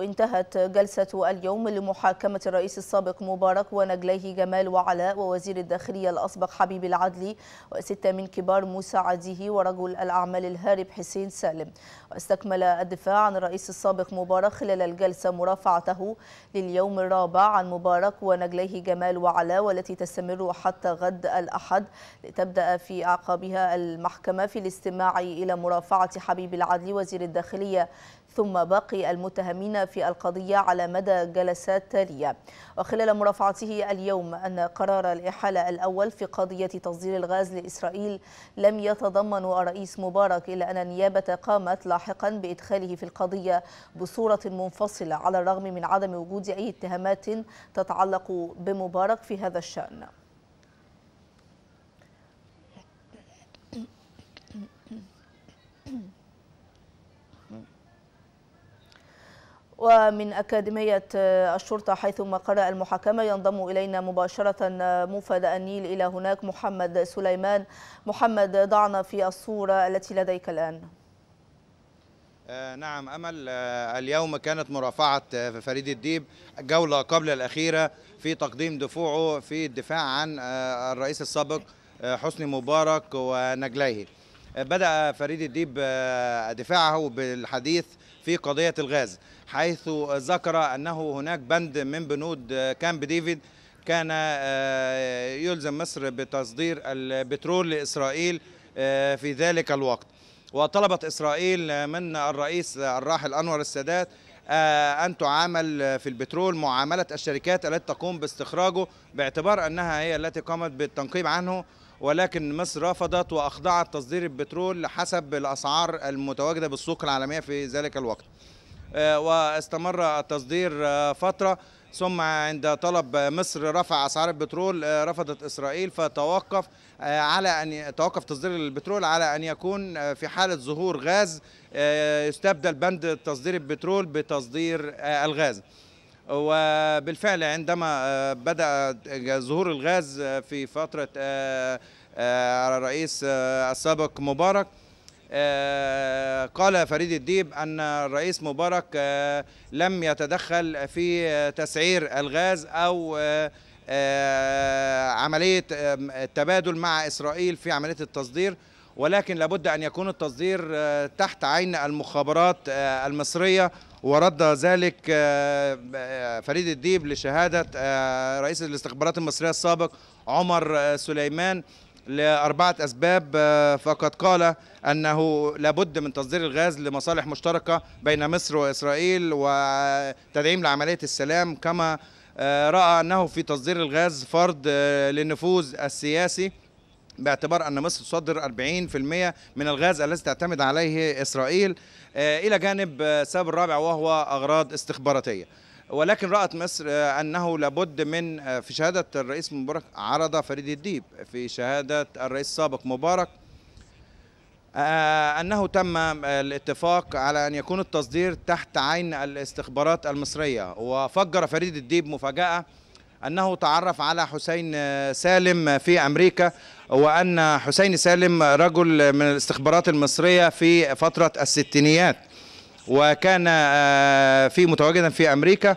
انتهت جلسة اليوم لمحاكمة الرئيس السابق مبارك ونجليه جمال وعلاء ووزير الداخلية الأسبق حبيب العدلي وستة من كبار مساعديه ورجل الأعمال الهارب حسين سالم واستكمل الدفاع عن الرئيس السابق مبارك خلال الجلسة مرافعته لليوم الرابع عن مبارك ونجليه جمال وعلاء والتي تستمر حتى غد الأحد لتبدأ في أعقابها المحكمة في الاستماع إلى مرافعة حبيب العدلي وزير الداخلية ثم باقي المتهمين في القضية على مدى جلسات تالية وخلال مرافعته اليوم أن قرار الإحالة الأول في قضية تصدير الغاز لإسرائيل لم يتضمن الرئيس مبارك إلا أن النيابة قامت لاحقا بإدخاله في القضية بصورة منفصلة على الرغم من عدم وجود أي اتهامات تتعلق بمبارك في هذا الشأن ومن أكاديمية الشرطة حيث مقر المحاكمة ينضم إلينا مباشرة موفد النيل إلى هناك محمد سليمان محمد ضعنا في الصورة التي لديك الآن آه، نعم أمل آه، اليوم كانت مرافعة آه، فريد الديب جولة قبل الأخيرة في تقديم دفوعه في الدفاع عن الرئيس السابق حسني مبارك ونجليه بدأ فريد الديب آه، دفاعه بالحديث في قضية الغاز حيث ذكر أنه هناك بند من بنود آه، كامب ديفيد كان آه، يلزم مصر بتصدير البترول لإسرائيل في ذلك الوقت وطلبت إسرائيل من الرئيس الراحل أنور السادات أن تعامل في البترول معاملة الشركات التي تقوم باستخراجه باعتبار أنها هي التي قامت بالتنقيب عنه ولكن مصر رفضت واخضعت تصدير البترول حسب الاسعار المتواجده بالسوق العالميه في ذلك الوقت. آه، واستمر التصدير آه، فتره ثم عند طلب مصر رفع اسعار البترول آه، رفضت اسرائيل فتوقف على ان توقف تصدير البترول على ان يكون في حاله ظهور غاز يستبدل بند تصدير البترول بتصدير الغاز. وبالفعل عندما آه، بدأ ظهور الغاز آه، في فترة الرئيس آه، السابق مبارك قال فريد الديب أن الرئيس مبارك لم يتدخل في تسعير الغاز أو عملية التبادل مع إسرائيل في عملية التصدير ولكن لابد أن يكون التصدير تحت عين المخابرات المصرية ورد ذلك آه، آه، فريد الديب لشهادة آه، رئيس الاستخبارات المصرية السابق عمر سليمان لأربعة أسباب فقد قال أنه لابد من تصدير الغاز لمصالح مشتركة بين مصر وإسرائيل وتدعيم لعملية السلام كما رأى أنه في تصدير الغاز فرض للنفوذ السياسي باعتبار أن مصر تصدر 40% من الغاز الذي تعتمد عليه إسرائيل آه، إلى جانب آه، السبب الرابع وهو أغراض استخباراتية ولكن رأت مصر آه، أنه لابد من في شهادة الرئيس مبارك عرض فريد الديب في شهادة الرئيس السابق مبارك أنه تم الاتفاق على أن يكون التصدير تحت عين الاستخبارات المصرية وفجر فريد الديب مفاجأة أنه تعرف على حسين سالم في أمريكا وأن حسين سالم رجل من الاستخبارات المصرية في فترة الستينيات وكان آه، في متواجدا في أمريكا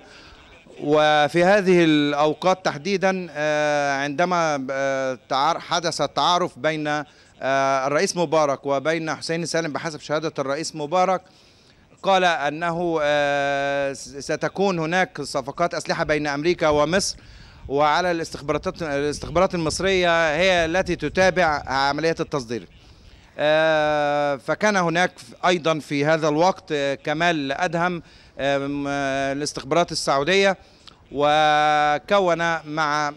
وفي هذه الأوقات تحديدا آه، عندما آه، حدث التعارف بين الرئيس مبارك وبين حسين سالم بحسب شهادة الرئيس مبارك قال أنه آه، ستكون هناك صفقات أسلحة بين أمريكا ومصر وعلى الاستخبارات الاستخبارات المصرية هي التي تتابع عملية التصدير آه، فكان هناك أيضا في هذا الوقت آه، كمال أدهم الاستخبارات السعودية وكون مع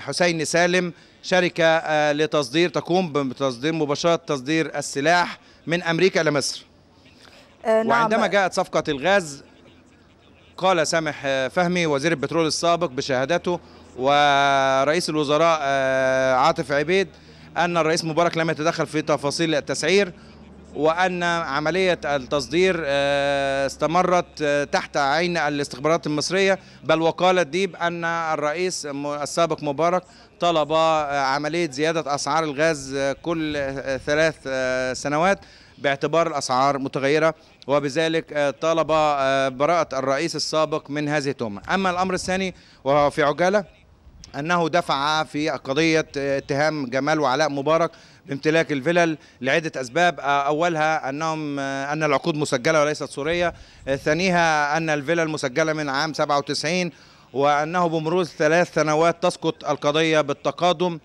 حسين سالم شركة لتصدير تقوم بتصدير مباشرة تصدير السلاح من أمريكا إلى مصر آه، نعم وعندما جاءت صفقة الغاز قال سامح آه، فهمي وزير البترول السابق بشهادته ورئيس الوزراء آه، عاطف عبيد أن الرئيس مبارك لم يتدخل في تفاصيل التسعير وأن عملية التصدير استمرت تحت عين الاستخبارات المصرية بل وقالت ديب أن الرئيس السابق مبارك طلب عملية زيادة أسعار الغاز كل ثلاث سنوات باعتبار الأسعار متغيرة وبذلك آه، طلب آه، براءة الرئيس السابق من هذه التهمة أما الأمر الثاني وهو في عجالة أنه دفع في قضية آه، اتهام جمال وعلاء مبارك بامتلاك الفلل لعدة أسباب أولها أنهم أن العقود مسجلة وليست سورية ثانيها أن الفلل مسجلة من عام 97 وأنه بمرور ثلاث سنوات تسقط القضية بالتقادم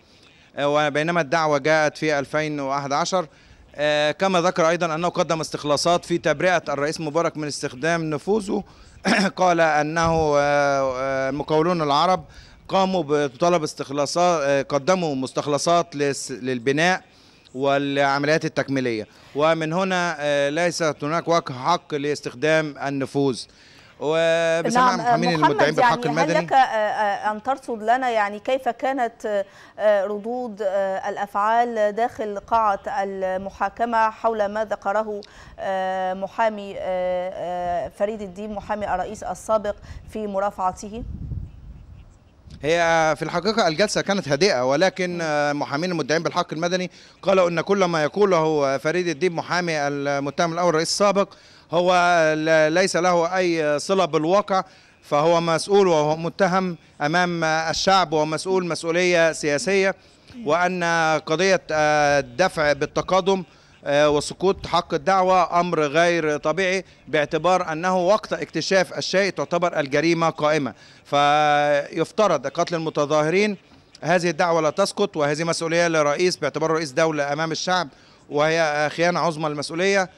وبينما الدعوة جاءت في 2011 آه، كما ذكر أيضا أنه قدم استخلاصات في تبرئة الرئيس مبارك من استخدام نفوذه قال أنه آه، آه، المقاولون العرب قاموا بطلب استخلاصات قدموا مستخلصات للبناء والعمليات التكميلية ومن هنا ليست هناك وجه حق لاستخدام النفوذ وبسماع نعم محامين المدعين بالحق يعني المدني هل لك آه، آه، ان ترصد لنا يعني كيف كانت آه، ردود الافعال داخل قاعه المحاكمه حول ما ذكره محامي فريد الدين محامي الرئيس السابق في مرافعته؟ هي في الحقيقة الجلسة كانت هادئة ولكن آه، محامين المدعين بالحق المدني قالوا أن كل ما يقوله فريد الدين محامي المتهم الأول الرئيس السابق هو ليس له أي صلة بالواقع فهو مسؤول وهو متهم أمام الشعب ومسؤول مسؤولية سياسية وأن قضية آه، الدفع بالتقادم آه، وسقوط حق الدعوة أمر غير طبيعي باعتبار أنه وقت اكتشاف الشيء تعتبر الجريمة قائمة فيفترض قتل المتظاهرين هذه الدعوة لا تسقط وهذه مسؤولية لرئيس باعتباره رئيس دولة أمام الشعب وهي خيانة عظمى المسؤولية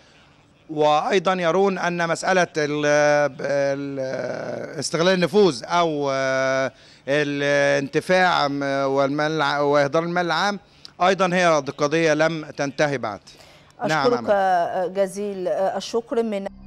وايضا يرون ان مساله استغلال النفوذ او آه، الانتفاع واهدار المال العام ايضا هي قضيه لم تنتهي بعد نعم، أشكرك نعم. جزيل الشكر من